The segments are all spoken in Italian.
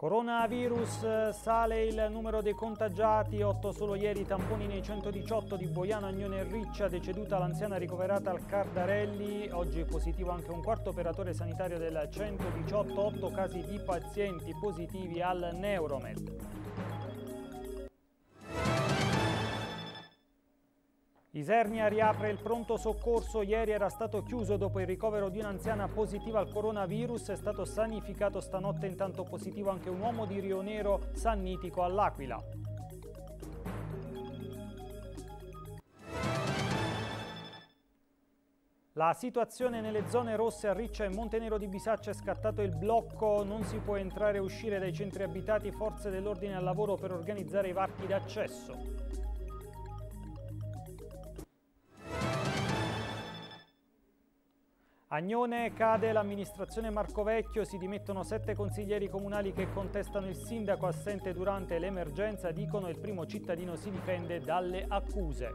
Coronavirus, eh, sale il numero dei contagiati, 8 solo ieri tamponi nei 118 di Boiano Agnone Riccia, deceduta l'anziana ricoverata al Cardarelli, oggi positivo anche un quarto operatore sanitario del 118, 8 casi di pazienti positivi al Neuromed. Isernia riapre il pronto soccorso, ieri era stato chiuso dopo il ricovero di un'anziana positiva al coronavirus, è stato sanificato stanotte intanto positivo anche un uomo di Rionero sannitico all'Aquila. La situazione nelle zone rosse a Riccia e Montenero di Bisaccia è scattato il blocco, non si può entrare e uscire dai centri abitati, forze dell'ordine al lavoro per organizzare i varchi d'accesso. Agnone cade l'amministrazione Marcovecchio, si dimettono sette consiglieri comunali che contestano il sindaco assente durante l'emergenza, dicono il primo cittadino si difende dalle accuse.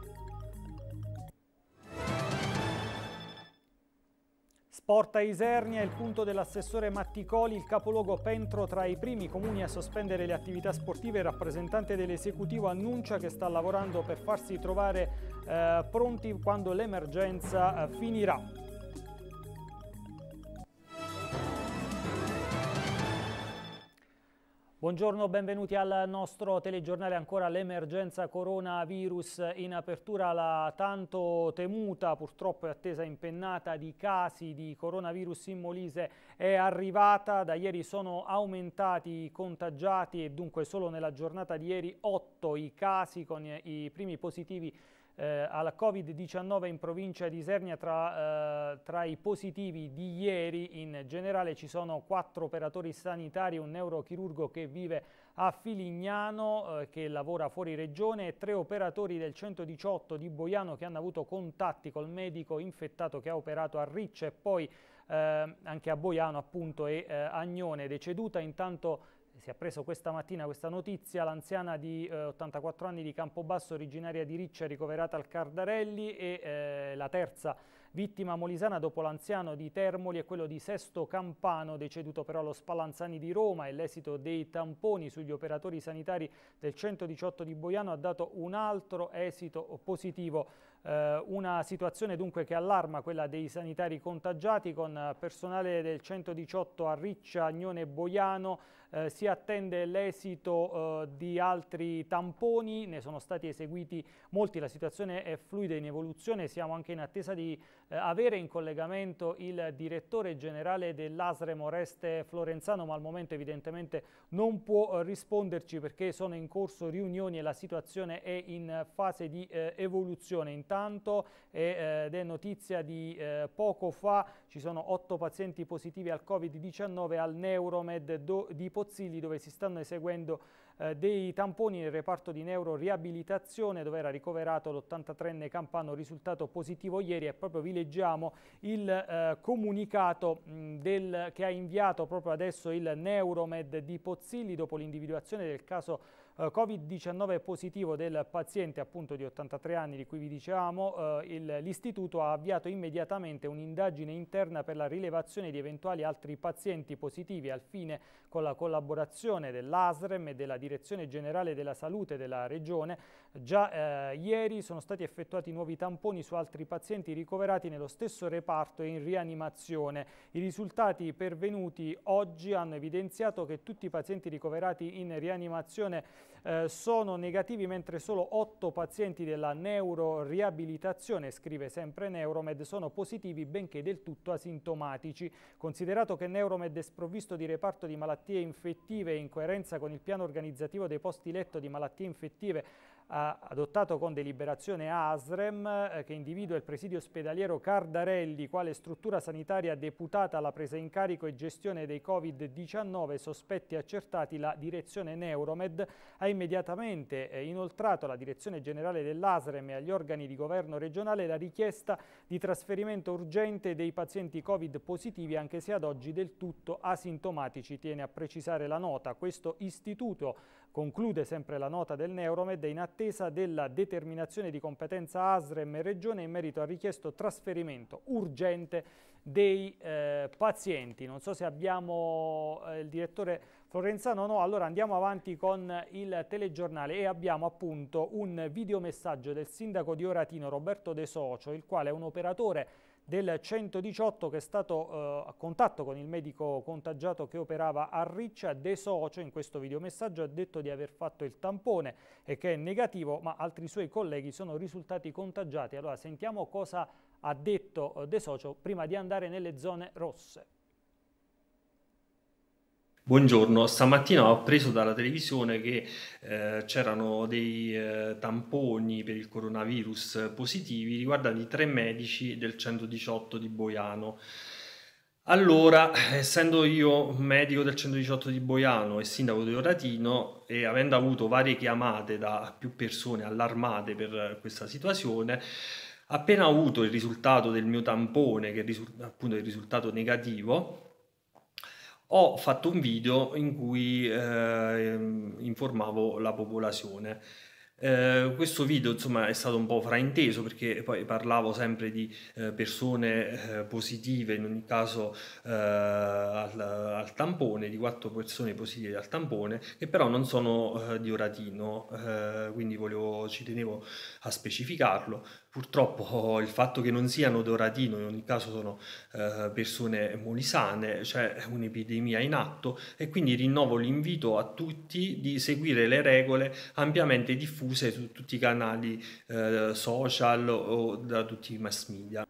Sporta Isernia, il punto dell'assessore Matticoli, il capoluogo Pentro tra i primi comuni a sospendere le attività sportive, il rappresentante dell'esecutivo annuncia che sta lavorando per farsi trovare eh, pronti quando l'emergenza eh, finirà. Buongiorno, benvenuti al nostro telegiornale ancora l'emergenza coronavirus. In apertura la tanto temuta, purtroppo attesa impennata di casi di coronavirus in Molise è arrivata. Da ieri sono aumentati i contagiati e dunque solo nella giornata di ieri 8 i casi con i primi positivi eh, alla Covid-19 in provincia di Isernia tra, eh, tra, i positivi di ieri in generale ci sono quattro operatori sanitari, un neurochirurgo che vive a Filignano eh, che lavora fuori regione e tre operatori del 118 di Boiano che hanno avuto contatti col medico infettato che ha operato a Riccia e poi eh, anche a Boiano appunto e eh, Agnone deceduta intanto si è appreso questa mattina questa notizia, l'anziana di eh, 84 anni di Campobasso originaria di Riccia ricoverata al Cardarelli e eh, la terza vittima molisana dopo l'anziano di Termoli e quello di Sesto Campano deceduto però allo Spallanzani di Roma e l'esito dei tamponi sugli operatori sanitari del 118 di Boiano ha dato un altro esito positivo. Eh, una situazione dunque che allarma quella dei sanitari contagiati con personale del 118 a Riccia, Agnone e Boiano eh, si attende l'esito eh, di altri tamponi, ne sono stati eseguiti molti, la situazione è fluida in evoluzione, siamo anche in attesa di eh, avere in collegamento il direttore generale dell'ASRE Moreste Florenzano, ma al momento evidentemente non può eh, risponderci perché sono in corso riunioni e la situazione è in fase di eh, evoluzione. Intanto ed è notizia di poco fa ci sono 8 pazienti positivi al Covid-19 al Neuromed di Pozzilli dove si stanno eseguendo eh, dei tamponi nel reparto di neuroriabilitazione dove era ricoverato l'83enne Campano risultato positivo ieri e proprio vi leggiamo il eh, comunicato mh, del, che ha inviato proprio adesso il Neuromed di Pozzilli dopo l'individuazione del caso eh, Covid-19 positivo del paziente appunto di 83 anni di cui vi dicevamo, eh, l'istituto ha avviato immediatamente un'indagine interna per la rilevazione di eventuali altri pazienti positivi al fine con la collaborazione dell'ASREM e della Direzione Generale della Salute della Regione Già eh, ieri sono stati effettuati nuovi tamponi su altri pazienti ricoverati nello stesso reparto e in rianimazione. I risultati pervenuti oggi hanno evidenziato che tutti i pazienti ricoverati in rianimazione eh, sono negativi, mentre solo otto pazienti della neuroriabilitazione, scrive sempre Neuromed, sono positivi benché del tutto asintomatici. Considerato che Neuromed è sprovvisto di reparto di malattie infettive in coerenza con il piano organizzativo dei posti letto di malattie infettive adottato con deliberazione ASREM eh, che individua il presidio ospedaliero Cardarelli quale struttura sanitaria deputata alla presa in carico e gestione dei Covid-19 sospetti accertati, la direzione Neuromed ha immediatamente eh, inoltrato alla direzione generale dell'ASREM e agli organi di governo regionale la richiesta di trasferimento urgente dei pazienti Covid positivi anche se ad oggi del tutto asintomatici, tiene a precisare la nota. Questo istituto Conclude sempre la nota del Neuromed in attesa della determinazione di competenza ASREM e Regione in merito al richiesto trasferimento urgente dei eh, pazienti. Non so se abbiamo eh, il direttore Florenzano, no, allora andiamo avanti con il telegiornale e abbiamo appunto un videomessaggio del sindaco di Oratino Roberto De Socio, il quale è un operatore del 118 che è stato eh, a contatto con il medico contagiato che operava a Riccia, De Socio in questo videomessaggio ha detto di aver fatto il tampone e che è negativo, ma altri suoi colleghi sono risultati contagiati. Allora sentiamo cosa ha detto eh, De Socio prima di andare nelle zone rosse. Buongiorno, stamattina ho appreso dalla televisione che eh, c'erano dei eh, tamponi per il coronavirus positivi riguardanti tre medici del 118 di Boiano. Allora, essendo io medico del 118 di Boiano e sindaco di Oratino e avendo avuto varie chiamate da più persone allarmate per questa situazione, appena ho avuto il risultato del mio tampone, che è appunto il risultato negativo, ho fatto un video in cui eh, informavo la popolazione. Eh, questo video insomma è stato un po' frainteso perché poi parlavo sempre di eh, persone eh, positive in ogni caso eh, al, al, tampone, di quattro persone positive al tampone che però non sono eh, di Oratino, eh, quindi volevo, ci tenevo a specificarlo. Purtroppo il fatto che non siano d'Oratino, in ogni caso sono persone molisane, c'è cioè un'epidemia in atto e quindi rinnovo l'invito a tutti di seguire le regole ampiamente diffuse diffuse su tutti i canali eh, social o da tutti i mass media.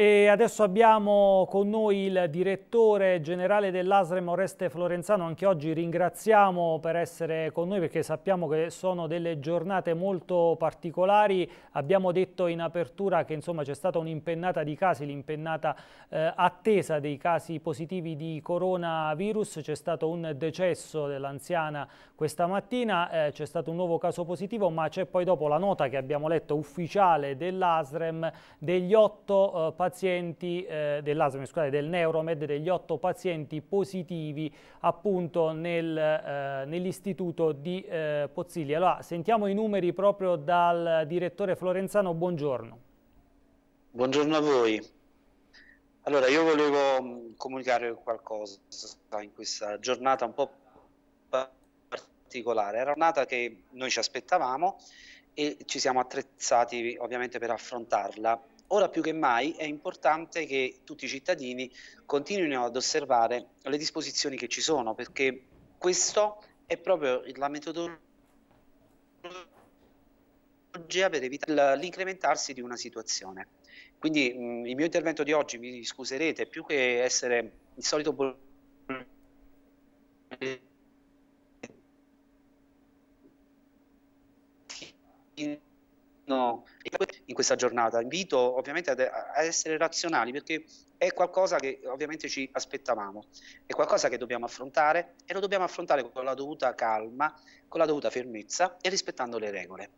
E adesso abbiamo con noi il direttore generale dell'Asrem Oreste Florenzano, anche oggi ringraziamo per essere con noi perché sappiamo che sono delle giornate molto particolari, abbiamo detto in apertura che c'è stata un'impennata di casi, l'impennata eh, attesa dei casi positivi di coronavirus, c'è stato un decesso dell'anziana questa mattina, eh, c'è stato un nuovo caso positivo ma c'è poi dopo la nota che abbiamo letto ufficiale dell'Asrem degli otto eh, pazienti eh, scusate, del Neuromed, degli otto pazienti positivi appunto nel, eh, nell'istituto di eh, Pozzilli. Allora, sentiamo i numeri proprio dal direttore Florenzano, buongiorno. Buongiorno a voi. Allora, io volevo mm, comunicare qualcosa in questa giornata un po' particolare. Era una giornata che noi ci aspettavamo e ci siamo attrezzati ovviamente per affrontarla Ora più che mai è importante che tutti i cittadini continuino ad osservare le disposizioni che ci sono, perché questo è proprio la metodologia per evitare l'incrementarsi di una situazione. Quindi mh, mm, il mio intervento di oggi, mi scuserete, più che essere il solito bollettino no, in questa giornata. Invito ovviamente ad, essere razionali perché è qualcosa che ovviamente ci aspettavamo, è qualcosa che dobbiamo affrontare e lo dobbiamo affrontare con la dovuta calma, con la dovuta fermezza e rispettando le regole.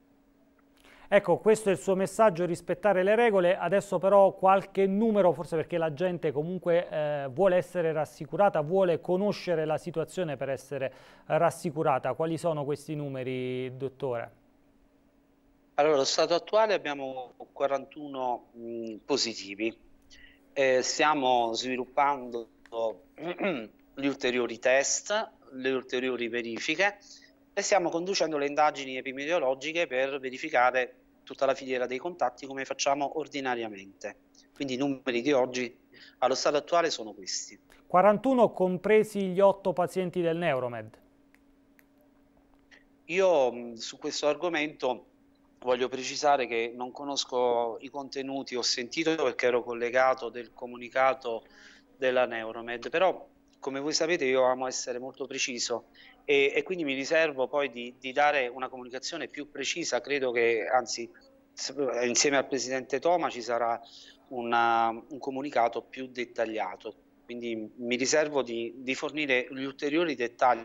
Ecco, questo è il suo messaggio, rispettare le regole. Adesso però qualche numero, forse perché la gente comunque eh, vuole essere rassicurata, vuole conoscere la situazione per essere rassicurata. Quali sono questi numeri, dottore? Allora, allo stato attuale abbiamo 41 mh, positivi. Eh, stiamo sviluppando gli ulteriori test, le ulteriori verifiche e stiamo conducendo le indagini epidemiologiche per verificare tutta la filiera dei contatti come facciamo ordinariamente. Quindi i numeri di oggi allo stato attuale sono questi. 41 compresi gli 8 pazienti del Neuromed. Io mh, su questo argomento voglio precisare che non conosco i contenuti, ho sentito perché ero collegato del comunicato della Neuromed, però come voi sapete io amo essere molto preciso e, e quindi mi riservo poi di, di, dare una comunicazione più precisa, credo che anzi insieme al Presidente Toma ci sarà una, un comunicato più dettagliato, quindi mi riservo di, di fornire gli ulteriori dettagli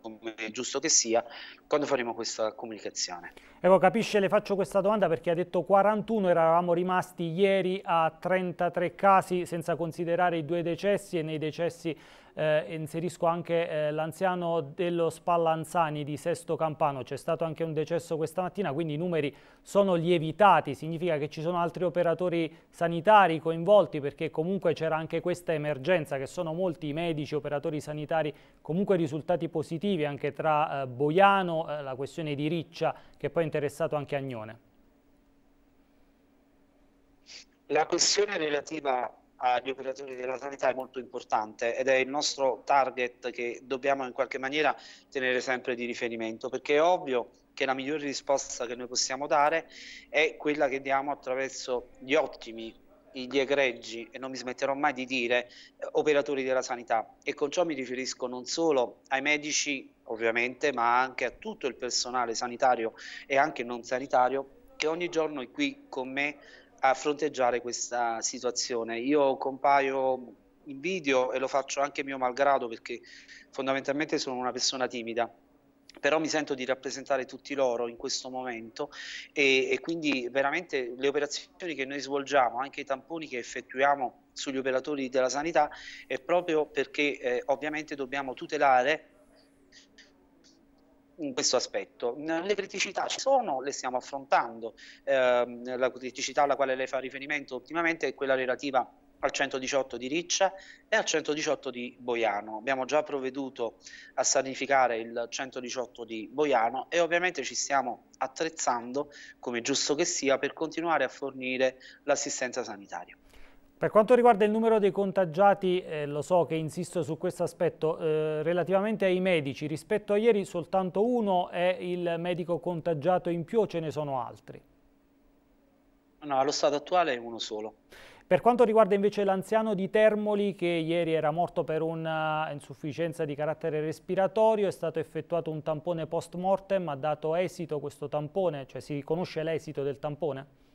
come è giusto che sia, quando faremo questa comunicazione. Ecco, capisce, le faccio questa domanda perché ha detto 41, eravamo rimasti ieri a 33 casi senza considerare i due decessi e nei decessi eh, inserisco anche eh, l'anziano dello Spallanzani di Sesto Campano, c'è stato anche un decesso questa mattina, quindi i numeri sono lievitati, significa che ci sono altri operatori sanitari coinvolti perché comunque c'era anche questa emergenza che sono molti i medici, operatori sanitari, comunque risultati positivi anche tra eh, Boiano, eh, la questione di Riccia che poi è interessato anche Agnone. La questione relativa agli operatori della sanità è molto importante ed è il nostro target che dobbiamo in qualche maniera tenere sempre di riferimento perché è ovvio che la migliore risposta che noi possiamo dare è quella che diamo attraverso gli ottimi gli egregi, e non mi smetterò mai di dire, operatori della sanità. E con ciò mi riferisco non solo ai medici, ovviamente, ma anche a tutto il personale sanitario e anche non sanitario che ogni giorno è qui con me a fronteggiare questa situazione. Io compaio in video e lo faccio anche mio malgrado perché fondamentalmente sono una persona timida però mi sento di rappresentare tutti loro in questo momento e, e, quindi veramente le operazioni che noi svolgiamo, anche i tamponi che effettuiamo sugli operatori della sanità, è proprio perché eh, ovviamente dobbiamo tutelare in questo aspetto. Le criticità ci sono, le stiamo affrontando. Eh, la criticità alla quale lei fa riferimento ultimamente è quella relativa al 118 di Riccia e al 118 di Boiano. Abbiamo già provveduto a sanificare il 118 di Boiano e ovviamente ci stiamo attrezzando, come giusto che sia, per continuare a fornire l'assistenza sanitaria. Per quanto riguarda il numero dei contagiati, eh, lo so che insisto su questo aspetto, eh, relativamente ai medici, rispetto a ieri soltanto uno è il medico contagiato in più o ce ne sono altri? No, allo stato attuale è uno solo. Per quanto riguarda invece l'anziano di Termoli che ieri era morto per un'insufficienza di carattere respiratorio, è stato effettuato un tampone post mortem, ha dato esito questo tampone, cioè si riconosce l'esito del tampone?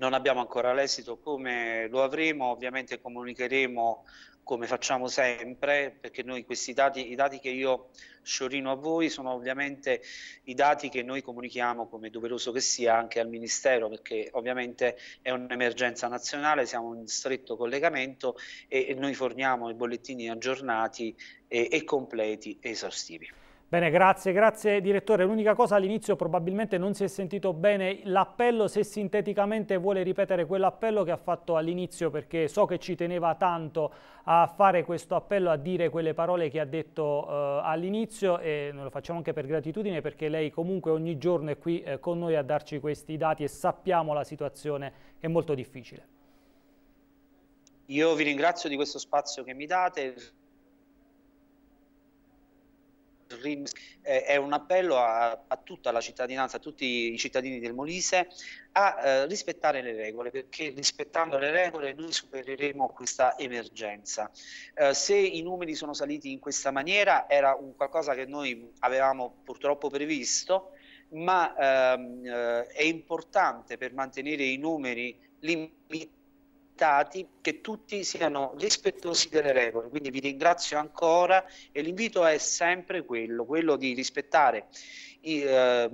non abbiamo ancora l'esito, come lo avremo ovviamente comunicheremo come facciamo sempre, perché noi questi dati, i dati che io sciorino a voi sono ovviamente i dati che noi comunichiamo, come doveroso che sia, anche al Ministero, perché ovviamente è un'emergenza nazionale, siamo in stretto collegamento e, e noi forniamo i bollettini aggiornati e, e completi e esaustivi. Bene, grazie, grazie direttore. L'unica cosa all'inizio probabilmente non si è sentito bene l'appello, se sinteticamente vuole ripetere quell'appello che ha fatto all'inizio perché so che ci teneva tanto a fare questo appello, a dire quelle parole che ha detto eh, all'inizio e noi lo facciamo anche per gratitudine perché lei comunque ogni giorno è qui eh, con noi a darci questi dati e sappiamo la situazione è molto difficile. Io vi ringrazio di questo spazio che mi date, Dreams eh, è un appello a, a, tutta la cittadinanza, a tutti i cittadini del Molise a eh, rispettare le regole, perché rispettando le regole noi supereremo questa emergenza. Eh, se i numeri sono saliti in questa maniera era un qualcosa che noi avevamo purtroppo previsto, ma ehm, eh, è importante per mantenere i numeri limitati dettati, che tutti siano rispettosi delle regole. Quindi vi ringrazio ancora e l'invito è sempre quello, quello di rispettare eh,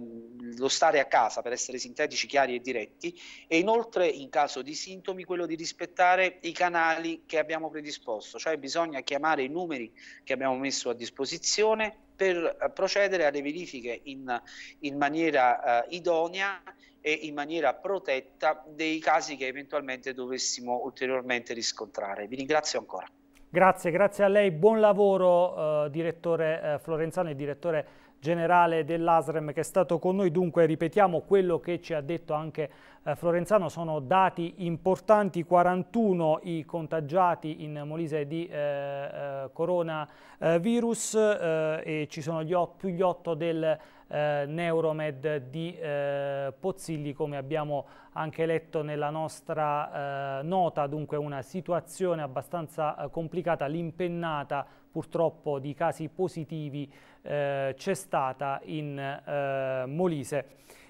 lo stare a casa, per essere sintetici, chiari e diretti, e inoltre in caso di sintomi quello di rispettare i canali che abbiamo predisposto, cioè bisogna chiamare i numeri che abbiamo messo a disposizione per eh, procedere alle verifiche in, in maniera eh, idonea e in maniera protetta dei casi che eventualmente dovessimo ulteriormente riscontrare. Vi ringrazio ancora. Grazie, grazie a lei. Buon lavoro eh, direttore eh, Florenzano e direttore generale dell'ASREM che è stato con noi. Dunque ripetiamo quello che ci ha detto anche eh, Florenzano, sono dati importanti, 41 i contagiati in Molise di eh, eh coronavirus eh, e ci sono gli 8, più gli 8 del eh, Neuromed di eh, Pozzilli come abbiamo anche letto nella nostra eh, nota, dunque una situazione abbastanza eh, complicata, l'impennata purtroppo di casi positivi eh, c'è stata in eh, Molise.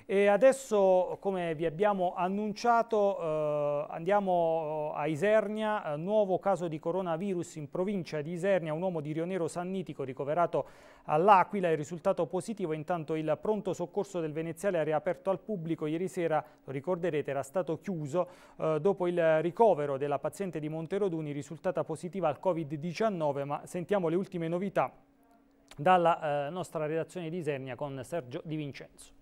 E adesso, come vi abbiamo annunciato, eh, andiamo eh, a Isernia, eh, nuovo caso di coronavirus in provincia di Isernia, un uomo di Rionero Sannitico ricoverato all'Aquila, il risultato positivo, intanto il pronto soccorso del Veneziale ha riaperto al pubblico, ieri sera, lo ricorderete, era stato chiuso eh, dopo il ricovero della paziente di Monteroduni, risultata positiva al Covid-19, ma sentiamo le ultime novità dalla eh, nostra redazione di Isernia con Sergio Di Vincenzo.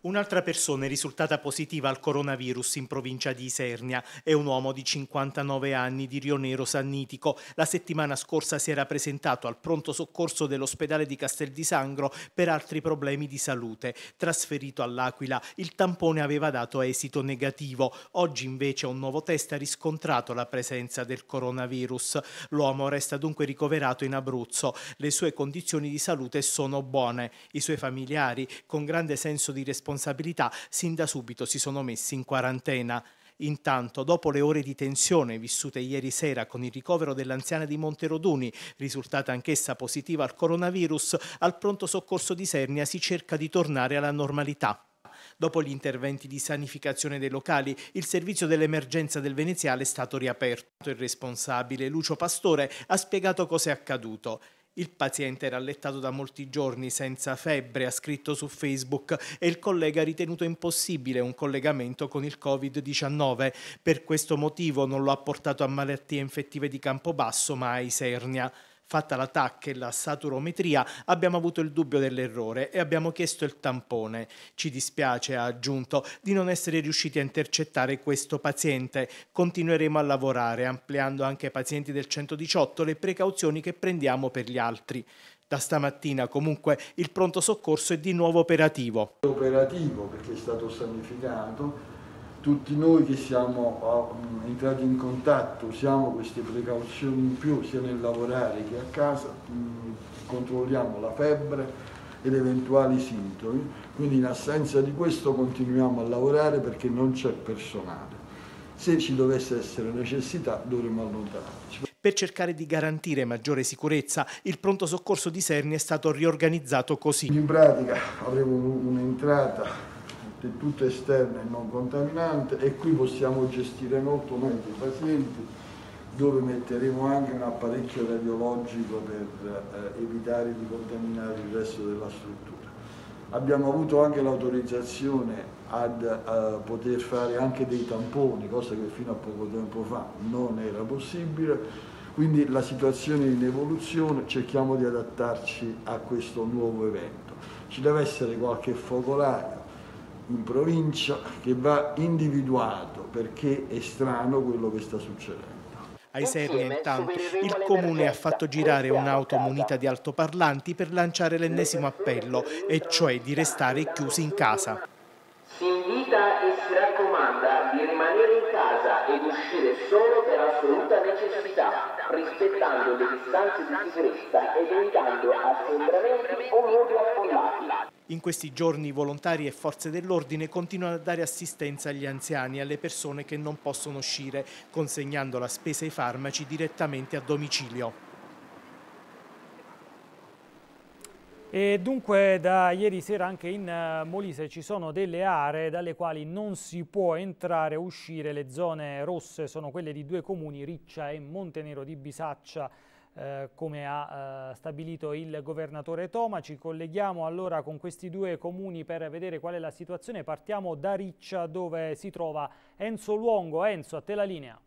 Un'altra persona è risultata positiva al coronavirus in provincia di Isernia. È un uomo di 59 anni di Rionero Sannitico. La settimana scorsa si era presentato al pronto soccorso dell'ospedale di Castel di Sangro per altri problemi di salute. Trasferito all'Aquila, il tampone aveva dato esito negativo. Oggi invece un nuovo test ha riscontrato la presenza del coronavirus. L'uomo resta dunque ricoverato in Abruzzo. Le sue condizioni di salute sono buone. I suoi familiari, con grande senso di responsabilità, responsabilità, sin da subito si sono messi in quarantena. Intanto, dopo le ore di tensione vissute ieri sera con il ricovero dell'anziana di Monteroduni, risultata anch'essa positiva al coronavirus, al pronto soccorso di Sernia si cerca di tornare alla normalità. Dopo gli interventi di sanificazione dei locali, il servizio dell'emergenza del Veneziale è stato riaperto. Il responsabile, Lucio Pastore, ha spiegato cosa è accaduto. Il paziente era allettato da molti giorni senza febbre, ha scritto su Facebook, e il collega ha ritenuto impossibile un collegamento con il Covid-19. Per questo motivo non lo ha portato a malattie infettive di campo basso, ma a Isernia. Fatta la TAC e la saturometria abbiamo avuto il dubbio dell'errore e abbiamo chiesto il tampone. Ci dispiace, ha aggiunto, di non essere riusciti a intercettare questo paziente. Continueremo a lavorare ampliando anche ai pazienti del 118 le precauzioni che prendiamo per gli altri. Da stamattina comunque il pronto soccorso è di nuovo operativo. Operativo perché è stato sanificato tutti noi che siamo mm, entrati in contatto usiamo queste precauzioni in più sia nel lavorare che a casa, mm, controlliamo la febbre ed eventuali sintomi, quindi in assenza di questo continuiamo a lavorare perché non c'è personale. Se ci dovesse essere necessità dovremmo allontanarci. Per cercare di garantire maggiore sicurezza, il pronto soccorso di Serni è stato riorganizzato così. In pratica avremo un'entrata tutto esterna e non contaminante e qui possiamo gestire molto meglio i pazienti dove metteremo anche un apparecchio radiologico per eh, evitare di contaminare il resto della struttura. Abbiamo avuto anche l'autorizzazione ad eh, poter fare anche dei tamponi, cosa che fino a poco tempo fa non era possibile, quindi la situazione è in evoluzione, cerchiamo di adattarci a questo nuovo evento. Ci deve essere qualche focolaio in provincia che va individuato perché è strano quello che sta succedendo. Ai Serni intanto il comune ha fatto girare un'auto munita di altoparlanti per lanciare l'ennesimo appello, e cioè di restare chiusi in casa. Si invita e si raccomanda di rimanere in casa ed uscire solo per assoluta necessità rispettando le distanze di sicurezza ed evitando assembramenti o luoghi affollati. In questi giorni volontari e forze dell'ordine continuano a dare assistenza agli anziani e alle persone che non possono uscire, consegnando la spesa e i farmaci direttamente a domicilio. E dunque da ieri sera anche in eh, Molise ci sono delle aree dalle quali non si può entrare o uscire, le zone rosse sono quelle di due comuni, Riccia e Montenero di Bisaccia, eh, come ha eh, stabilito il governatore Toma. Ci colleghiamo allora con questi due comuni per vedere qual è la situazione. Partiamo da Riccia dove si trova Enzo Luongo. Enzo, a te la linea.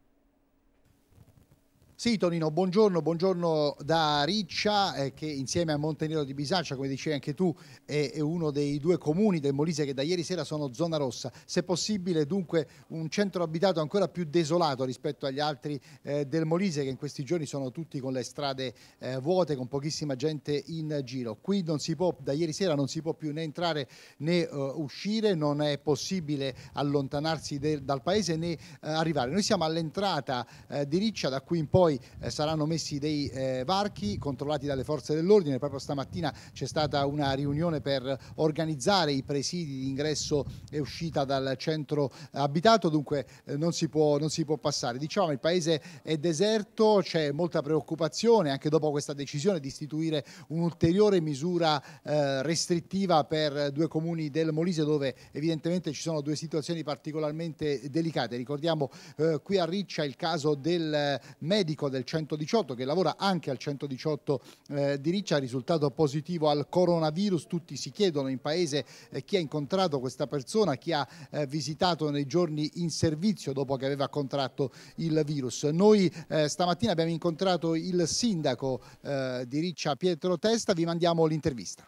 Sì, Tonino, buongiorno, buongiorno da Riccia, eh, che insieme a Montenero di Bisaccia, come dicevi anche tu, è, è, uno dei due comuni del Molise che da ieri sera sono zona rossa. Se possibile, dunque, un centro abitato ancora più desolato rispetto agli altri eh, del Molise, che in questi giorni sono tutti con le strade eh, vuote, con pochissima gente in giro. Qui non si può, da ieri sera non si può più né entrare né eh, uscire, non è possibile allontanarsi del, dal paese né eh, arrivare. Noi siamo all'entrata eh, di Riccia, da qui in poi poi eh, saranno messi dei eh, varchi controllati dalle forze dell'ordine. Proprio stamattina c'è stata una riunione per organizzare i presidi di ingresso e uscita dal centro abitato, dunque eh, non, si può, non, si può, passare. Diciamo il paese è deserto, c'è molta preoccupazione anche dopo questa decisione di istituire un'ulteriore misura eh, restrittiva per due comuni del Molise dove evidentemente ci sono due situazioni particolarmente delicate. Ricordiamo eh, qui a Riccia il caso del eh, medico medico del 118 che lavora anche al 118 eh, di Riccia, risultato positivo al coronavirus. Tutti si chiedono in paese eh, chi ha incontrato questa persona, chi ha eh, visitato nei giorni in servizio dopo che aveva contratto il virus. Noi eh, stamattina abbiamo incontrato il sindaco eh, di Riccia Pietro Testa, vi mandiamo l'intervista.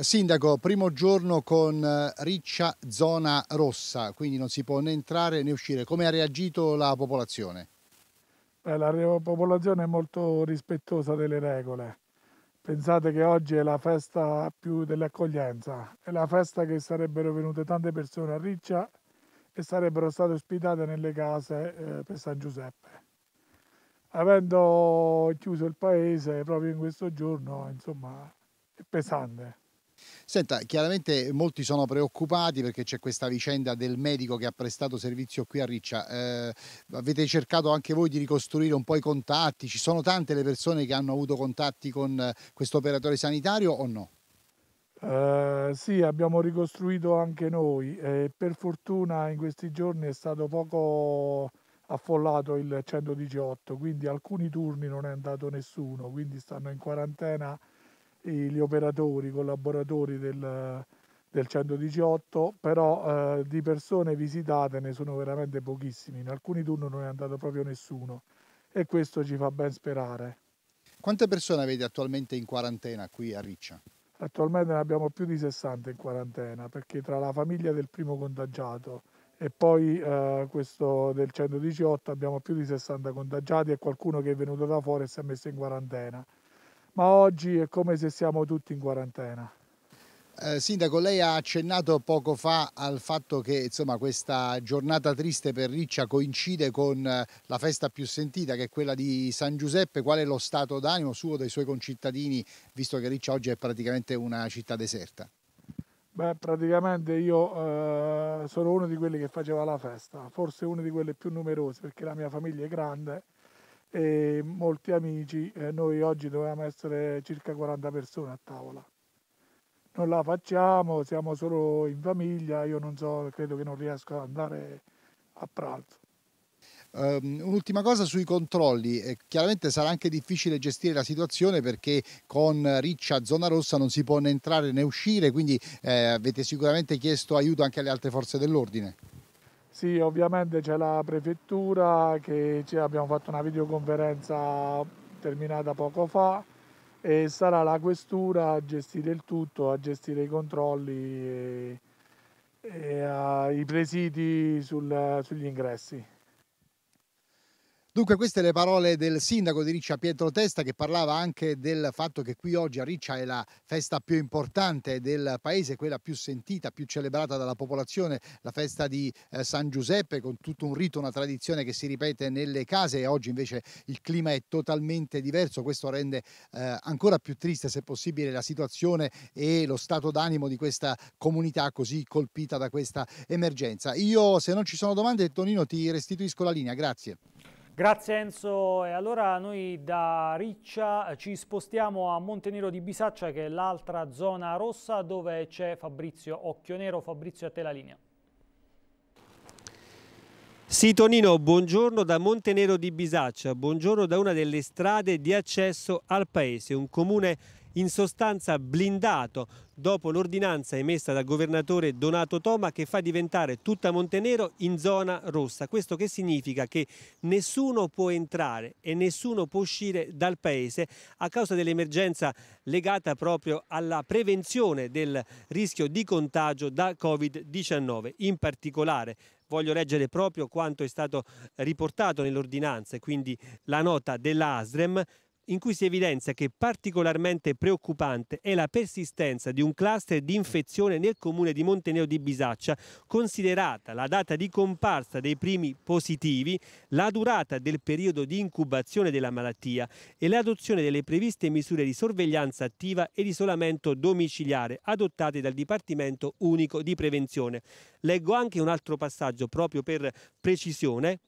Sindaco, primo giorno con eh, riccia zona rossa, quindi non si può né entrare né uscire. Come ha reagito la popolazione? Beh, la popolazione è molto rispettosa delle regole. Pensate che oggi è la festa più dell'accoglienza, è la festa che sarebbero venute tante persone a Riccia e sarebbero state ospitate nelle case eh, per San Giuseppe. Avendo chiuso il paese proprio in questo giorno, insomma, è pesante. Senta, chiaramente molti sono preoccupati perché c'è questa vicenda del medico che ha prestato servizio qui a Riccia. Eh, avete cercato anche voi di ricostruire un po' i contatti? Ci sono tante le persone che hanno avuto contatti con eh, questo operatore sanitario o no? Eh, sì, abbiamo ricostruito anche noi. Eh, per fortuna in questi giorni è stato poco affollato il 118, quindi alcuni turni non è andato nessuno, quindi stanno in quarantena gli operatori, i collaboratori del, del 118, però eh, di persone visitate ne sono veramente pochissimi, in alcuni turni non è andato proprio nessuno e questo ci fa ben sperare. Quante persone avete attualmente in quarantena qui a Riccia? Attualmente ne abbiamo più di 60 in quarantena perché tra la famiglia del primo contagiato e poi eh, questo del 118 abbiamo più di 60 contagiati e qualcuno che è venuto da fuori e si è messo in quarantena ma oggi è come se siamo tutti in quarantena. Eh, Sindaco, lei ha accennato poco fa al fatto che insomma, questa giornata triste per Riccia coincide con eh, la festa più sentita, che è quella di San Giuseppe. Qual è lo stato d'animo suo, dei suoi concittadini, visto che Riccia oggi è praticamente una città deserta? Beh, praticamente io eh, sono uno di quelli che faceva la festa, forse uno di quelli più numerosi, perché la mia famiglia è grande e molti amici, eh, noi oggi dovevamo essere circa 40 persone a tavola. Non la facciamo, siamo solo in famiglia, io non so, credo che non riesco ad andare a pranzo. Um, un'ultima cosa sui controlli, eh, chiaramente sarà anche difficile gestire la situazione perché con riccia zona rossa non si può né entrare né uscire, quindi eh, avete sicuramente chiesto aiuto anche alle altre forze dell'ordine. Sì, ovviamente c'è la prefettura che abbiamo fatto una videoconferenza terminata poco fa e sarà la questura a gestire il tutto, a gestire i controlli e, e a, i presidi sul, sugli ingressi. Dunque queste le parole del sindaco di Riccia Pietro Testa che parlava anche del fatto che qui oggi a Riccia è la festa più importante del paese, quella più sentita, più celebrata dalla popolazione, la festa di eh, San Giuseppe con tutto un rito, una tradizione che si ripete nelle case e oggi invece il clima è totalmente diverso, questo rende eh, ancora più triste se possibile la situazione e lo stato d'animo di questa comunità così colpita da questa emergenza. Io se non ci sono domande Tonino ti restituisco la linea, grazie. Grazie Enzo e allora noi da Riccia eh, ci spostiamo a Montenero di Bisaccia che è l'altra zona rossa dove c'è Fabrizio Occhionero. Fabrizio a te la linea. Sì Tonino, buongiorno da Montenero di Bisaccia, buongiorno da una delle strade di accesso al paese, un comune in sostanza blindato dopo l'ordinanza emessa dal governatore Donato Toma che fa diventare tutta Montenero in zona rossa. Questo che significa che nessuno può entrare e nessuno può uscire dal paese a causa dell'emergenza legata proprio alla prevenzione del rischio di contagio da Covid-19. In particolare voglio leggere proprio quanto è stato riportato nell'ordinanza, e quindi la nota dell'ASREM in cui si evidenzia che particolarmente preoccupante è la persistenza di un cluster di infezione nel comune di Monteneo di Bisaccia, considerata la data di comparsa dei primi positivi, la durata del periodo di incubazione della malattia e l'adozione delle previste misure di sorveglianza attiva e di isolamento domiciliare adottate dal Dipartimento Unico di Prevenzione. Leggo anche un altro passaggio proprio per precisione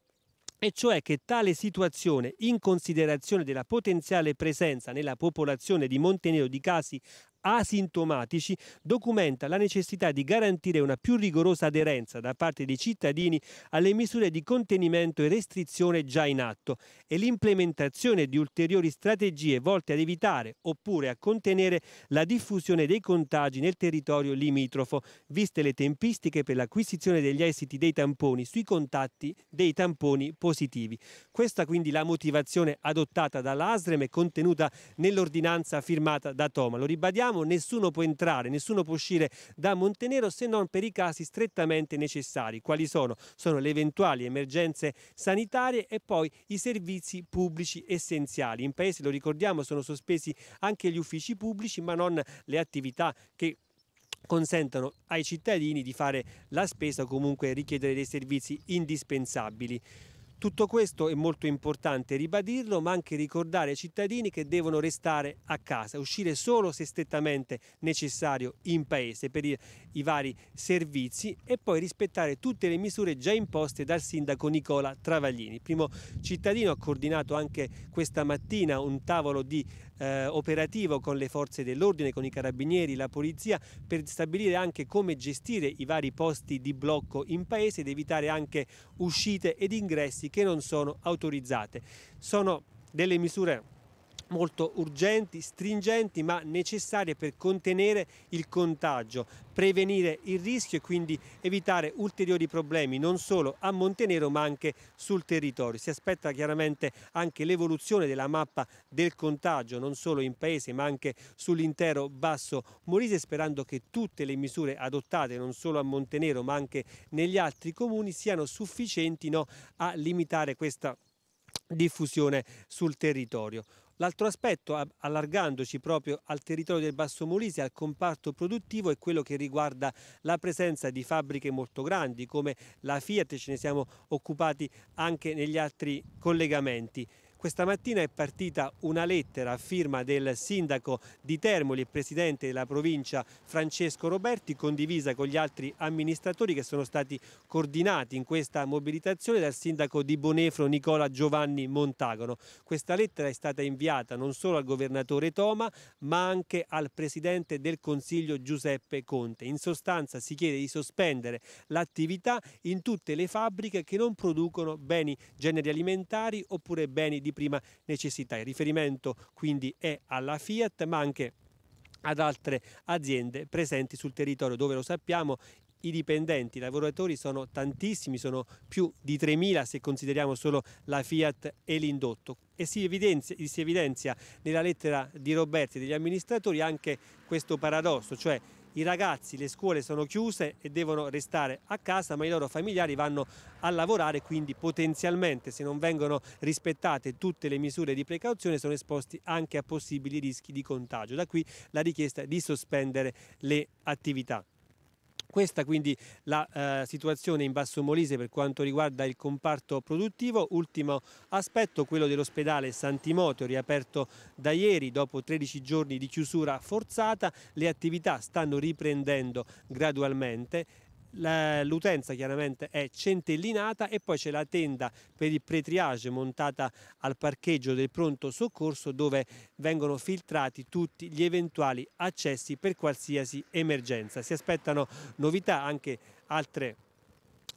e cioè che tale situazione, in considerazione della potenziale presenza nella popolazione di Montenero di casi asintomatici documenta la necessità di garantire una più rigorosa aderenza da parte dei cittadini alle misure di contenimento e restrizione già in atto e l'implementazione di ulteriori strategie volte ad evitare oppure a contenere la diffusione dei contagi nel territorio limitrofo, viste le tempistiche per l'acquisizione degli esiti dei tamponi sui contatti dei tamponi positivi. Questa quindi la motivazione adottata dall'ASREM e contenuta nell'ordinanza firmata da Toma. Lo ribadiamo dicevamo nessuno può entrare, nessuno può uscire da Montenero se non per i casi strettamente necessari. Quali sono? Sono le eventuali emergenze sanitarie e poi i servizi pubblici essenziali. In paese, lo ricordiamo, sono sospesi anche gli uffici pubblici ma non le attività che consentono ai cittadini di fare la spesa o comunque richiedere dei servizi indispensabili. Tutto questo è molto importante ribadirlo, ma anche ricordare ai cittadini che devono restare a casa, uscire solo se strettamente necessario in paese per i, i vari servizi e poi rispettare tutte le misure già imposte dal sindaco Nicola Travaglini. Primo cittadino ha coordinato anche questa mattina un tavolo di eh, operativo con le forze dell'ordine, con i carabinieri, la polizia, per stabilire anche come gestire i vari posti di blocco in paese ed evitare anche uscite ed ingressi che non sono autorizzate. Sono delle misure molto urgenti, stringenti ma necessarie per contenere il contagio, prevenire il rischio e quindi evitare ulteriori problemi non solo a Montenero ma anche sul territorio. Si aspetta chiaramente anche l'evoluzione della mappa del contagio non solo in paese ma anche sull'intero Basso Molise sperando che tutte le misure adottate non solo a Montenero ma anche negli altri comuni siano sufficienti no, a limitare questa diffusione sul territorio. L'altro aspetto, allargandoci proprio al territorio del Basso Molise, al comparto produttivo, è quello che riguarda la presenza di fabbriche molto grandi come la Fiat, ce ne siamo occupati anche negli altri collegamenti. Questa mattina è partita una lettera a firma del sindaco di Termoli e presidente della provincia Francesco Roberti, condivisa con gli altri amministratori che sono stati coordinati in questa mobilitazione dal sindaco di Bonefro Nicola Giovanni Montagono. Questa lettera è stata inviata non solo al governatore Toma ma anche al presidente del Consiglio Giuseppe Conte. In sostanza si chiede di sospendere l'attività in tutte le fabbriche che non producono beni generi alimentari oppure beni di di prima necessità. Il riferimento quindi è alla Fiat, ma anche ad altre aziende presenti sul territorio dove lo sappiamo i dipendenti, i lavoratori sono tantissimi, sono più di 3.000 se consideriamo solo la Fiat e l'indotto. E si evidenzia, si evidenzia nella lettera di Roberti e degli amministratori anche questo paradosso, cioè i ragazzi, le scuole sono chiuse e devono restare a casa, ma i loro familiari vanno a lavorare, quindi potenzialmente se non vengono rispettate tutte le misure di precauzione sono esposti anche a possibili rischi di contagio. Da qui la richiesta di sospendere le attività. Questa quindi la eh, situazione in Basso Molise per quanto riguarda il comparto produttivo. Ultimo aspetto, quello dell'ospedale Santimoteo, riaperto da ieri dopo 13 giorni di chiusura forzata. Le attività stanno riprendendo gradualmente l'utenza chiaramente è centellinata e poi c'è la tenda per il pre-triage montata al parcheggio del pronto soccorso dove vengono filtrati tutti gli eventuali accessi per qualsiasi emergenza. Si aspettano novità anche altre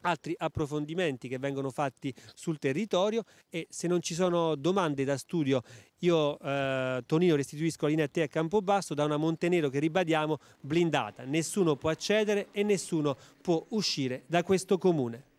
altri approfondimenti che vengono fatti sul territorio e se non ci sono domande da studio io eh, Tonino restituisco la linea a te a Campobasso da una Montenero che ribadiamo blindata, nessuno può accedere e nessuno può uscire da questo comune.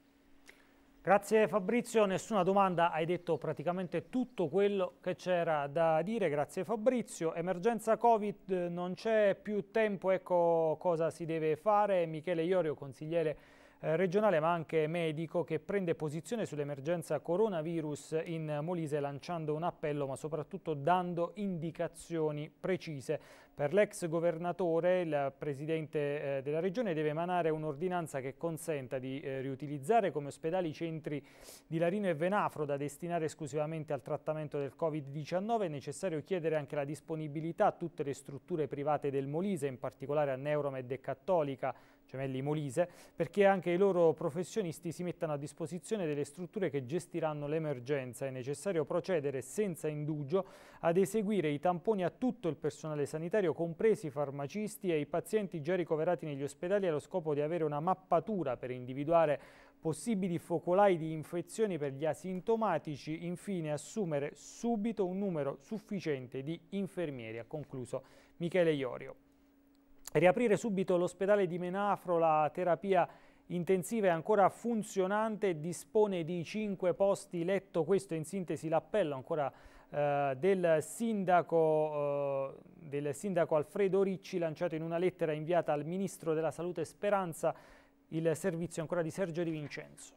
Grazie Fabrizio, nessuna domanda, hai detto praticamente tutto quello che c'era da dire, grazie Fabrizio. Emergenza Covid, eh, non c'è più tempo, ecco cosa si deve fare. Michele Iorio, consigliere eh, regionale ma anche medico che prende posizione sull'emergenza coronavirus in Molise lanciando un appello ma soprattutto dando indicazioni precise. Per l'ex governatore il presidente eh, della regione deve emanare un'ordinanza che consenta di eh, riutilizzare come ospedali i centri di Larino e Venafro da destinare esclusivamente al trattamento del Covid-19. È necessario chiedere anche la disponibilità a tutte le strutture private del Molise, in particolare a Neuromed e Cattolica gemelli Molise, perché anche i loro professionisti si mettano a disposizione delle strutture che gestiranno l'emergenza. È necessario procedere senza indugio ad eseguire i tamponi a tutto il personale sanitario, compresi i farmacisti e i pazienti già ricoverati negli ospedali, allo scopo di avere una mappatura per individuare possibili focolai di infezioni per gli asintomatici, infine assumere subito un numero sufficiente di infermieri, ha concluso Michele Iorio riaprire subito l'ospedale di Menafro, la terapia intensiva è ancora funzionante, dispone di 5 posti letto, questo in sintesi l'appello ancora eh, del, sindaco, eh, del sindaco Alfredo Ricci lanciato in una lettera inviata al Ministro della Salute Speranza, il servizio ancora di Sergio Di Vincenzo.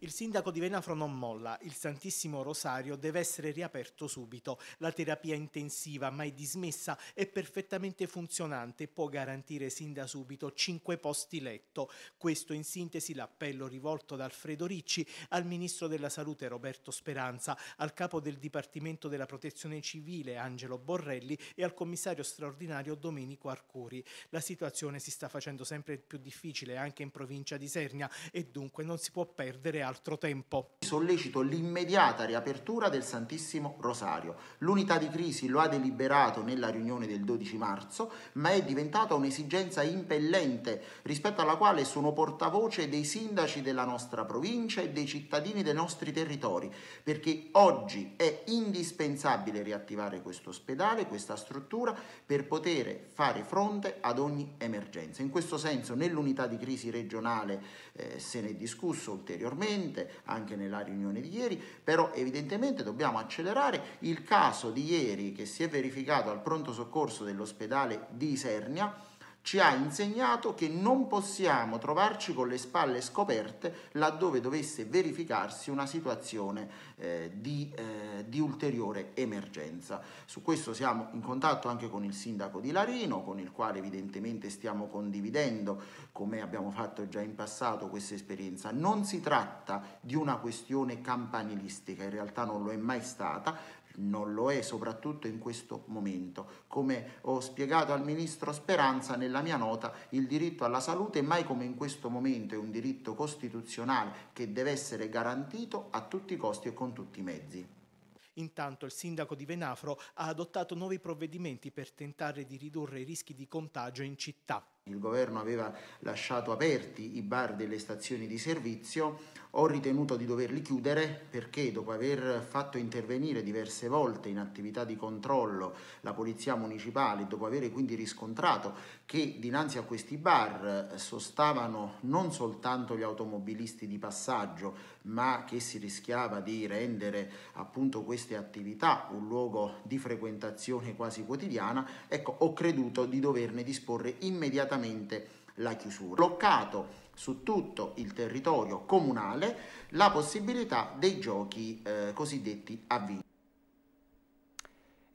Il sindaco di Venafro non molla, il Santissimo Rosario deve essere riaperto subito. La terapia intensiva mai dismessa è perfettamente funzionante e può garantire sin da subito cinque posti letto. Questo in sintesi l'appello rivolto da Alfredo Ricci al Ministro della Salute Roberto Speranza, al Capo del Dipartimento della Protezione Civile Angelo Borrelli e al Commissario straordinario Domenico Arcuri. La situazione si sta facendo sempre più difficile anche in provincia di Sernia e dunque non si può perdere altro altro tempo. Sollecito l'immediata riapertura del Santissimo Rosario. L'unità di crisi lo ha deliberato nella riunione del 12 marzo, ma è diventata un'esigenza impellente rispetto alla quale sono portavoce dei sindaci della nostra provincia e dei cittadini dei nostri territori, perché oggi è indispensabile riattivare questo ospedale, questa struttura, per poter fare fronte ad ogni emergenza. In questo senso nell'unità di crisi regionale eh, se ne è discusso ulteriormente, presente anche nella riunione di ieri, però evidentemente dobbiamo accelerare il caso di ieri che si è verificato al pronto soccorso dell'ospedale di Isernia ci ha insegnato che non possiamo trovarci con le spalle scoperte laddove dovesse verificarsi una situazione eh, di, eh, di, ulteriore emergenza. Su questo siamo in contatto anche con il sindaco di Larino, con il quale evidentemente stiamo condividendo, come abbiamo fatto già in passato, questa esperienza. Non si tratta di una questione campanilistica, in realtà non lo è mai stata, non lo è, soprattutto in questo momento. Come ho spiegato al Ministro Speranza nella mia nota, il diritto alla salute mai come in questo momento è un diritto costituzionale che deve essere garantito a tutti i costi e con tutti i mezzi. Intanto il sindaco di Venafro ha adottato nuovi provvedimenti per tentare di ridurre i rischi di contagio in città il governo aveva lasciato aperti i bar delle stazioni di servizio, ho ritenuto di doverli chiudere perché dopo aver fatto intervenire diverse volte in attività di controllo la polizia municipale, dopo aver quindi riscontrato che dinanzi a questi bar sostavano non soltanto gli automobilisti di passaggio, ma che si rischiava di rendere appunto queste attività un luogo di frequentazione quasi quotidiana, ecco, ho creduto di doverne disporre immediatamente immediatamente la chiusura. Bloccato su tutto il territorio comunale la possibilità dei giochi eh, cosiddetti a vino.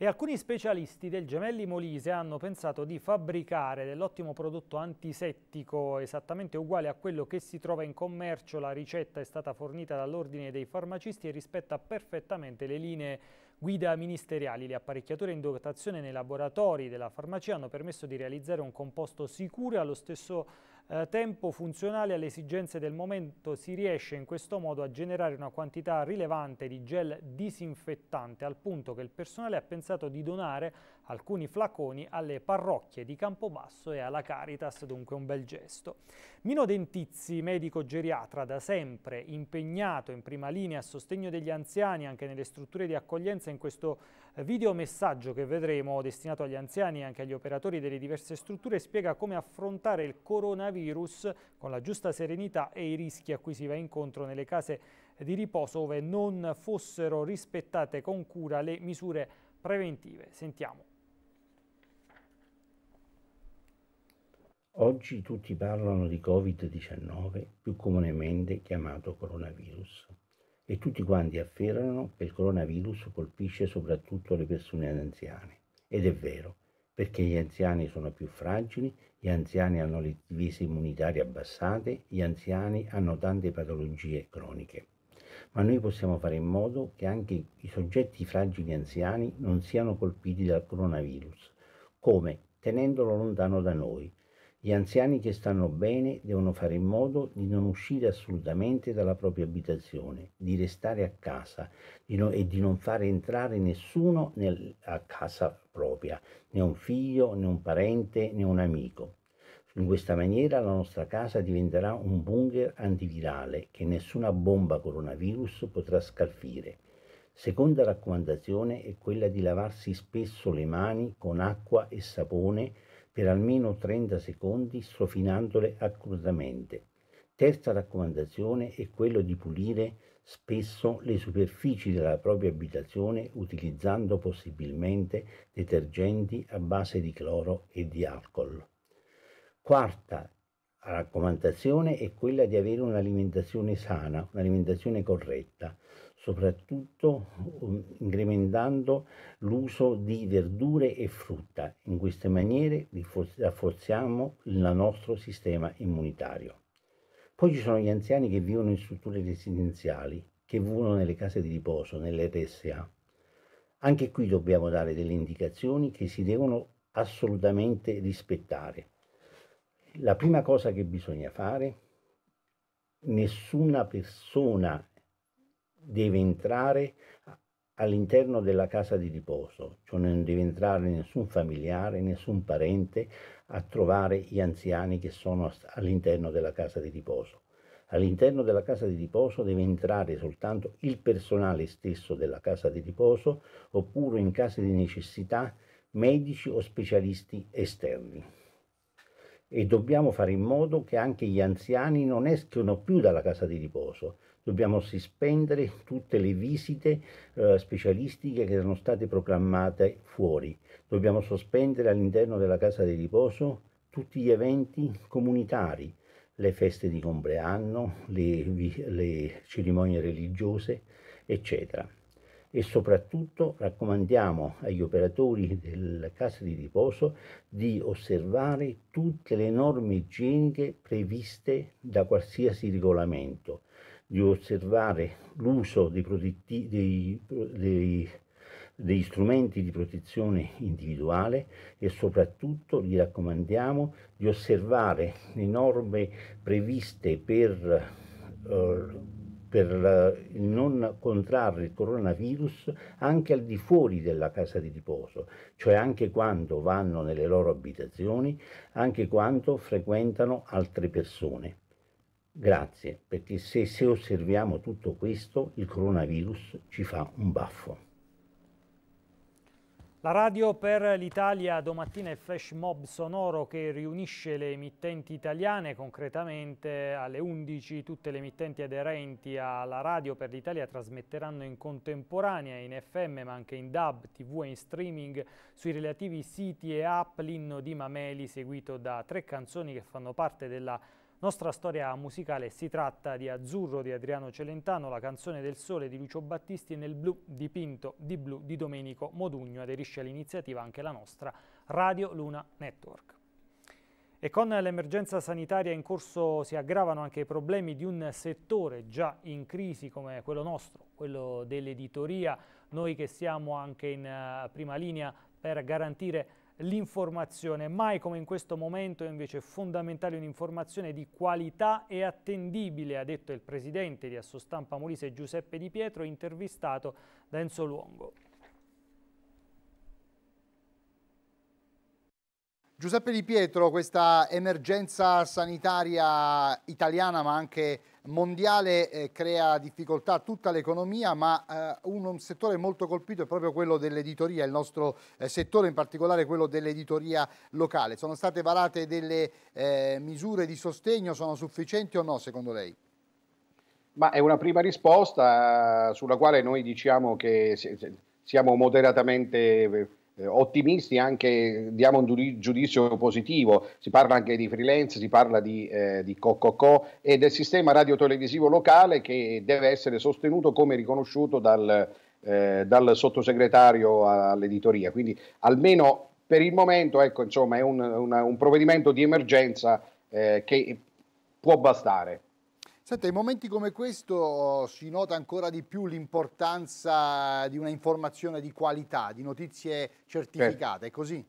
E alcuni specialisti del Gemelli Molise hanno pensato di fabbricare dell'ottimo prodotto antisettico esattamente uguale a quello che si trova in commercio. La ricetta è stata fornita dall'Ordine dei Farmacisti e rispetta perfettamente le linee guida ministeriali. Le apparecchiature in dotazione nei laboratori della farmacia hanno permesso di realizzare un composto sicuro e allo stesso eh, tempo funzionale alle esigenze del momento. Si riesce in questo modo a generare una quantità rilevante di gel disinfettante al punto che il personale ha pensato di donare alcuni flaconi alle parrocchie di Campobasso e alla Caritas, dunque un bel gesto. Mino Dentizzi, medico geriatra da sempre impegnato in prima linea a sostegno degli anziani anche nelle strutture di accoglienza in questo eh, videomessaggio che vedremo destinato agli anziani e anche agli operatori delle diverse strutture spiega come affrontare il coronavirus con la giusta serenità e i rischi a cui si va incontro nelle case di riposo ove non fossero rispettate con cura le misure preventive. Sentiamo. Oggi tutti parlano di Covid-19, più comunemente chiamato coronavirus, e tutti quanti affermano che il coronavirus colpisce soprattutto le persone anziane. Ed è vero, perché gli anziani sono più fragili, gli anziani hanno le divise immunitarie abbassate, gli anziani hanno tante patologie croniche. Ma noi possiamo fare in modo che anche i soggetti fragili anziani non siano colpiti dal coronavirus, come tenendolo lontano da noi, gli anziani che stanno bene devono fare in modo di non uscire assolutamente dalla propria abitazione, di restare a casa di no, e di non fare entrare nessuno nel, a casa propria, né un figlio, né un parente, né un amico. In questa maniera la nostra casa diventerà un bunker antivirale che nessuna bomba coronavirus potrà scalfire. Seconda raccomandazione è quella di lavarsi spesso le mani con acqua e sapone per almeno 30 secondi strofinandole accuratamente. Terza raccomandazione è quello di pulire spesso le superfici della propria abitazione utilizzando possibilmente detergenti a base di cloro e di alcol. Quarta raccomandazione è quella di avere un'alimentazione sana, un'alimentazione corretta soprattutto um, incrementando l'uso di verdure e frutta. In queste maniere rafforziamo il nostro sistema immunitario. Poi ci sono gli anziani che vivono in strutture residenziali, che vivono nelle case di riposo, nelle RSA. Anche qui dobbiamo dare delle indicazioni che si devono assolutamente rispettare. La prima cosa che bisogna fare, nessuna persona deve entrare all'interno della casa di riposo, cioè non deve entrare nessun familiare, nessun parente a trovare gli anziani che sono all'interno della casa di riposo. All'interno della casa di riposo deve entrare soltanto il personale stesso della casa di riposo oppure in caso di necessità medici o specialisti esterni e dobbiamo fare in modo che anche gli anziani non escano più dalla casa di riposo. Dobbiamo sospendere tutte le visite eh, specialistiche che sono state programmate fuori. Dobbiamo sospendere all'interno della casa di riposo tutti gli eventi comunitari, le feste di compleanno, le, le cerimonie religiose, eccetera e soprattutto raccomandiamo agli operatori della casa di riposo di osservare tutte le norme igieniche previste da qualsiasi regolamento, di osservare l'uso dei, protetti, dei, dei degli strumenti di protezione individuale e soprattutto gli raccomandiamo di osservare le norme previste per eh, per eh, il non contrarre il coronavirus anche al di fuori della casa di riposo, cioè anche quando vanno nelle loro abitazioni, anche quando frequentano altre persone. Grazie, perché se, se osserviamo tutto questo, il coronavirus ci fa un baffo. La radio per l'Italia domattina è il flash mob sonoro che riunisce le emittenti italiane, concretamente alle 11 tutte le emittenti aderenti alla radio per l'Italia trasmetteranno in contemporanea, in FM ma anche in DAB, TV e in streaming sui relativi siti e app l'inno di Mameli seguito da tre canzoni che fanno parte della nostra storia musicale si tratta di Azzurro di Adriano Celentano, La canzone del sole di Lucio Battisti e Nel blu dipinto di blu di Domenico Modugno. Aderisce all'iniziativa anche la nostra Radio Luna Network. E con l'emergenza sanitaria in corso si aggravano anche i problemi di un settore già in crisi come quello nostro, quello dell'editoria, noi che siamo anche in eh, prima linea per garantire l'informazione. Mai come in questo momento è invece fondamentale un'informazione di qualità e attendibile, ha detto il presidente di Assostampa Molise Giuseppe Di Pietro, intervistato da Enzo Luongo. Giuseppe Di Pietro, questa emergenza sanitaria italiana ma anche mondiale eh, crea difficoltà a tutta l'economia, ma eh, un, un, settore molto colpito è proprio quello dell'editoria, il nostro eh, settore in particolare quello dell'editoria locale. Sono state varate delle eh, misure di sostegno, sono sufficienti o no secondo lei? Ma è una prima risposta eh, sulla quale noi diciamo che siamo moderatamente eh, eh, ottimisti anche diamo un giudizio positivo, si parla anche di freelance, si parla di, eh, di COCOCO e del sistema radiotelevisivo locale che deve essere sostenuto come riconosciuto dal, eh, dal sottosegretario all'editoria. Quindi almeno per il momento ecco, insomma, è un, una, un provvedimento di emergenza eh, che può bastare. Senta, in momenti come questo oh, si nota ancora di più l'importanza di una informazione di qualità, di notizie certificate, certo. è così?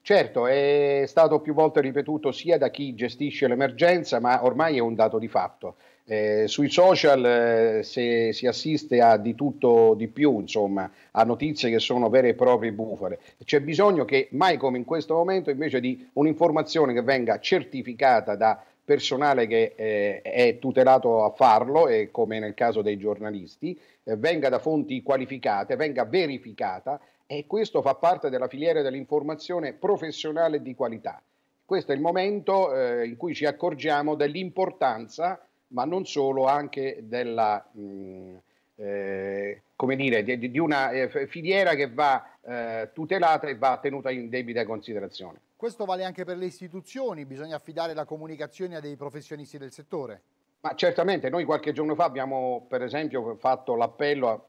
Certo, è stato più volte ripetuto sia da chi gestisce l'emergenza, ma ormai è un dato di fatto. Eh, sui social eh, se, si assiste a di tutto di più, insomma, a notizie che sono vere e proprie bufale. C'è bisogno che mai come in questo momento invece di un'informazione che venga certificata da personale che eh, è tutelato a farlo e come nel caso dei giornalisti, eh, venga da fonti qualificate, venga verificata e questo fa parte della filiera dell'informazione professionale di qualità. Questo è il momento eh, in cui ci accorgiamo dell'importanza, ma non solo, anche della... Mh, eh, come dire, di, di una eh, filiera che va eh, tutelata e va tenuta in debita considerazione. Questo vale anche per le istituzioni, bisogna affidare la comunicazione a dei professionisti del settore. Ma certamente, noi qualche giorno fa abbiamo per esempio fatto l'appello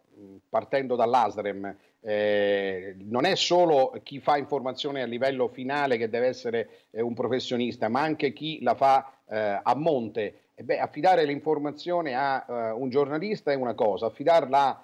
partendo dall'ASREM, eh, non è solo chi fa informazione a livello finale che deve essere eh, un professionista, ma anche chi la fa eh, a monte eh beh, affidare l'informazione a eh, un giornalista è una cosa, affidarla a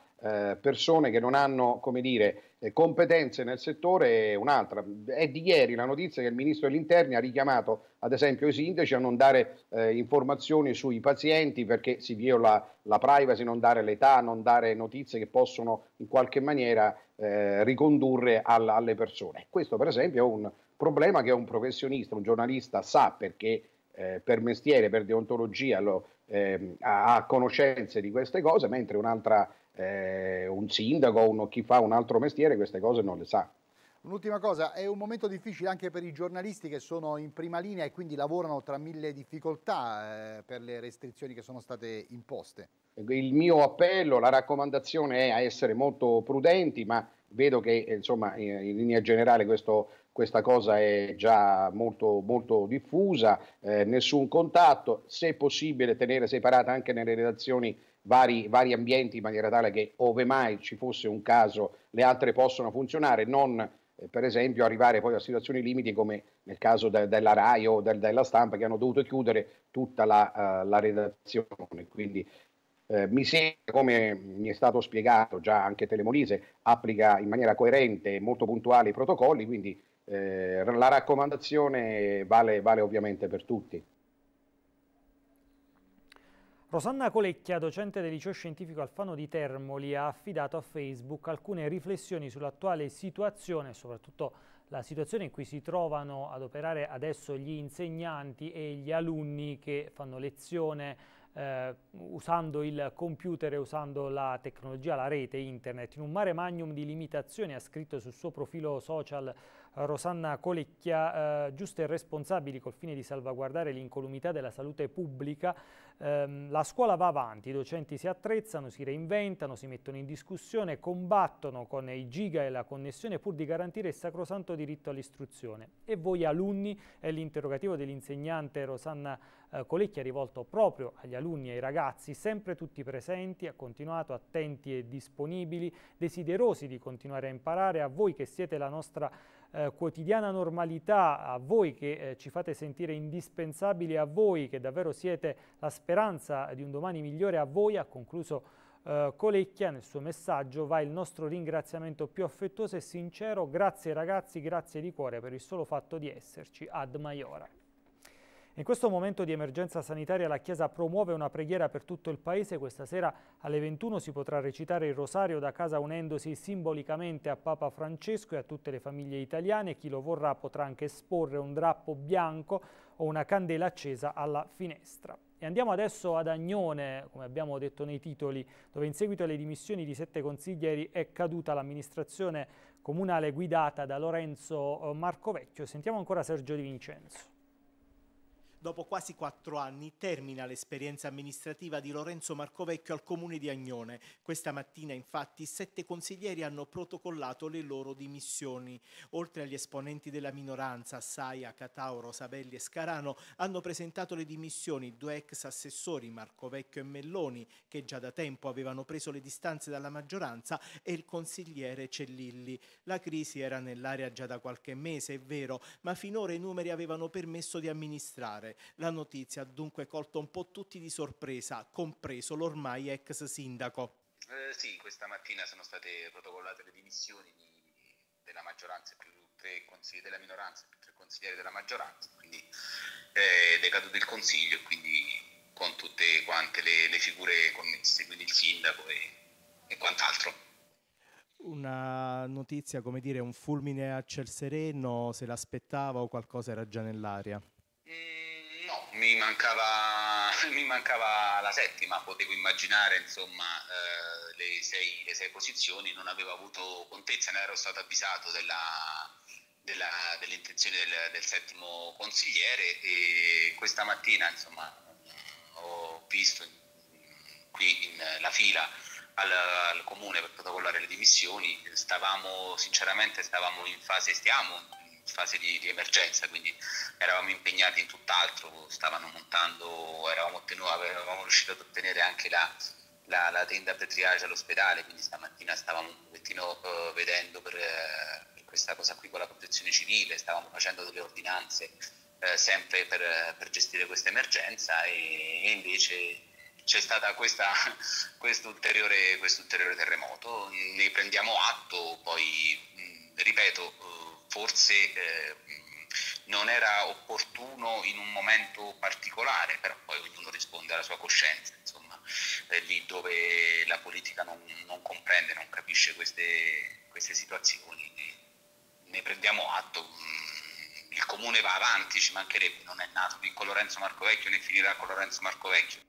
eh, persone che non hanno dire, eh, competenze nel settore è un'altra. È di ieri la notizia che il ministro degli interni ha richiamato ad esempio i sindaci a non dare eh, informazioni sui pazienti perché si viola la privacy, non dare l'età, non dare notizie che possono in qualche maniera eh, ricondurre alla, alle persone. Questo per esempio è un problema che un professionista, un giornalista sa perché eh, per mestiere, per deontologia, lo, eh, ha, conoscenze di queste cose, mentre eh, un sindaco o chi fa un altro mestiere queste cose non le sa. Un'ultima cosa, è un momento difficile anche per i giornalisti che sono in prima linea e quindi lavorano tra mille difficoltà eh, per le restrizioni che sono state imposte. Il mio appello, la raccomandazione è a essere molto prudenti, ma vedo che eh, insomma, in linea generale questo questa cosa è già molto, molto diffusa, eh, nessun contatto, se possibile tenere separate anche nelle redazioni vari, vari ambienti in maniera tale che ove mai ci fosse un caso le altre possono funzionare, non eh, per esempio arrivare poi a situazioni limiti come nel caso de- della RAI o de- della stampa che hanno dovuto chiudere tutta la, uh, la redazione. Quindi eh, mi sembra, come mi è stato spiegato già anche Telemolise, applica in maniera coerente e molto puntuale i protocolli, quindi eh, la raccomandazione vale, vale ovviamente per tutti. Rosanna Colecchia, docente del liceo scientifico Alfano di Termoli, ha affidato a Facebook alcune riflessioni sull'attuale situazione soprattutto la situazione in cui si trovano ad operare adesso gli insegnanti e gli alunni che fanno lezione eh, usando il computer e usando la tecnologia, la rete internet. In un mare magnum di limitazioni ha scritto sul suo profilo social Rosanna Colecchia, eh, giuste e responsabili col fine di salvaguardare l'incolumità della salute pubblica, eh, la scuola va avanti, i docenti si attrezzano, si reinventano, si mettono in discussione, combattono con i giga e la connessione pur di garantire il sacrosanto diritto all'istruzione. E voi alunni è l'interrogativo dell'insegnante Rosanna eh, Colecchia rivolto proprio agli alunni e ai ragazzi, sempre tutti presenti, ha continuato attenti e disponibili, desiderosi di continuare a imparare, a voi che siete la nostra eh, quotidiana normalità, a voi che eh, ci fate sentire indispensabili, a voi che davvero siete la speranza di un domani migliore, a voi ha concluso Uh, Colecchia nel suo messaggio va il nostro ringraziamento più affettuoso e sincero, grazie ragazzi, grazie di cuore per il solo fatto di esserci ad Maiora. In questo momento di emergenza sanitaria la Chiesa promuove una preghiera per tutto il Paese. Questa sera alle 21 si potrà recitare il rosario da casa unendosi simbolicamente a Papa Francesco e a tutte le famiglie italiane. Chi lo vorrà potrà anche esporre un drappo bianco o una candela accesa alla finestra. E andiamo adesso ad Agnone, come abbiamo detto nei titoli, dove in seguito alle dimissioni di sette consiglieri è caduta l'amministrazione comunale guidata da Lorenzo eh, Marcovecchio. Sentiamo ancora Sergio Di Vincenzo. Dopo quasi quattro anni termina l'esperienza amministrativa di Lorenzo Marcovecchio al comune di Agnone. Questa mattina infatti sette consiglieri hanno protocollato le loro dimissioni. Oltre agli esponenti della minoranza, Saia, Catauro, Sabelli e Scarano, hanno presentato le dimissioni due ex assessori Marcovecchio e Melloni, che già da tempo avevano preso le distanze dalla maggioranza, e il consigliere Cellilli. La crisi era nell'area già da qualche mese, è vero, ma finora i numeri avevano permesso di amministrare dare. La notizia ha dunque colto un po' tutti di sorpresa, compreso l'ormai ex sindaco. Eh, sì, questa mattina sono state protocollate le dimissioni di, della maggioranza più tre consigli della minoranza più tre consiglieri della maggioranza, quindi eh, è decaduto il consiglio e quindi con tutte quante le, le, figure connesse, quindi il sindaco e, e quant'altro una notizia, come dire, un fulmine a ciel sereno, se l'aspettava o qualcosa era già nell'aria? Mm mi mancava, mi mancava, la settima, potevo immaginare insomma, eh, le, sei, le, sei, posizioni, non avevo avuto contezza, ne ero stato avvisato della, della, delle intenzioni del, del, settimo consigliere e questa mattina insomma, ho visto qui in, la fila al, al, comune per protocollare le dimissioni, stavamo sinceramente stavamo in fase, stiamo in fase di, di emergenza, quindi eravamo impegnati impegnati in tutt'altro, stavano montando, eravamo, ottenuto, avevamo riuscito ad ottenere anche la, la, la tenda per triage all'ospedale, quindi stamattina stavamo un pochettino uh, vedendo per, uh, eh, per, questa cosa qui con la protezione civile, stavamo facendo delle ordinanze uh, sempre per, per, gestire questa emergenza e, e invece c'è stato questo ulteriore, terremoto, ne prendiamo atto, poi mh, ripeto, forse... Eh, non era opportuno in un momento particolare, però poi ognuno risponde alla sua coscienza, insomma, è lì dove la politica non, non comprende, non capisce queste, queste situazioni, ne prendiamo atto mm, il comune va avanti, ci mancherebbe, non è nato né con Lorenzo Marco Vecchio né finirà con Lorenzo Marco Vecchio.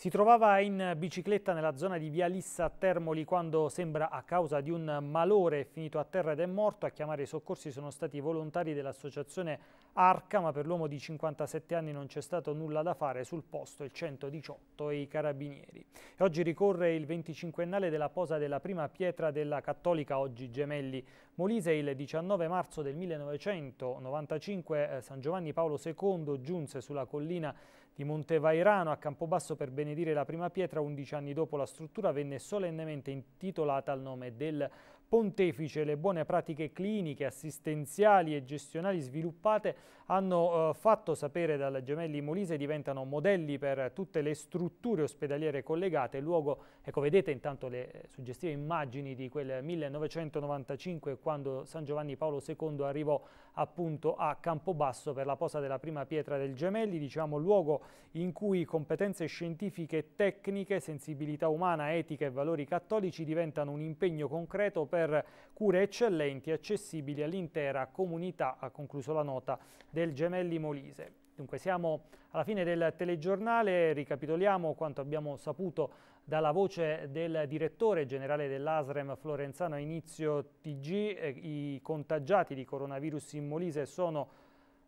Si trovava in bicicletta nella zona di Via Lissa a Termoli quando sembra a causa di un malore finito a terra ed è morto. A chiamare i soccorsi sono stati i volontari dell'associazione Arca, ma per l'uomo di 57 anni non c'è stato nulla da fare. Sul posto il 118 e i carabinieri. E oggi ricorre il 25ennale della posa della prima pietra della cattolica oggi Gemelli. Molise il 19 marzo del 1995 eh, San Giovanni Paolo II giunse sulla collina di Montevairano a Campobasso per benedire la prima pietra, 11 anni dopo la struttura venne solennemente intitolata al nome del pontefice. Le buone pratiche cliniche, assistenziali e gestionali sviluppate hanno eh, fatto sapere dal Gemelli Molise diventano modelli per tutte le strutture ospedaliere collegate. Luogo, ecco vedete intanto le eh, suggestive immagini di quel 1995 quando San Giovanni Paolo II arrivò appunto a Campobasso per la posa della prima pietra del Gemelli, diciamo luogo in cui competenze scientifiche, e tecniche, sensibilità umana, etica e valori cattolici diventano un impegno concreto per cure eccellenti e accessibili all'intera comunità, ha concluso la nota del Gemelli Molise. Dunque siamo alla fine del telegiornale, ricapitoliamo quanto abbiamo saputo dalla voce del direttore generale dell'ASREM Florenzano a inizio TG, eh, i contagiati di coronavirus in Molise sono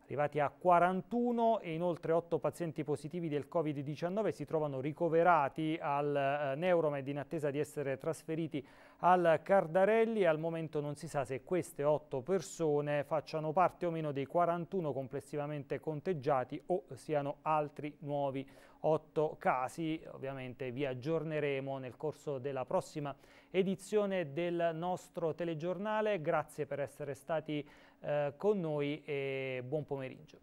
arrivati a 41 e inoltre 8 pazienti positivi del Covid-19 si trovano ricoverati al eh, Neuromed in attesa di essere trasferiti al Cardarelli. Al momento non si sa se queste 8 persone facciano parte o meno dei 41 complessivamente conteggiati o siano altri nuovi otto casi. Ovviamente vi aggiorneremo nel corso della prossima edizione del nostro telegiornale. Grazie per essere stati eh, con noi e buon pomeriggio.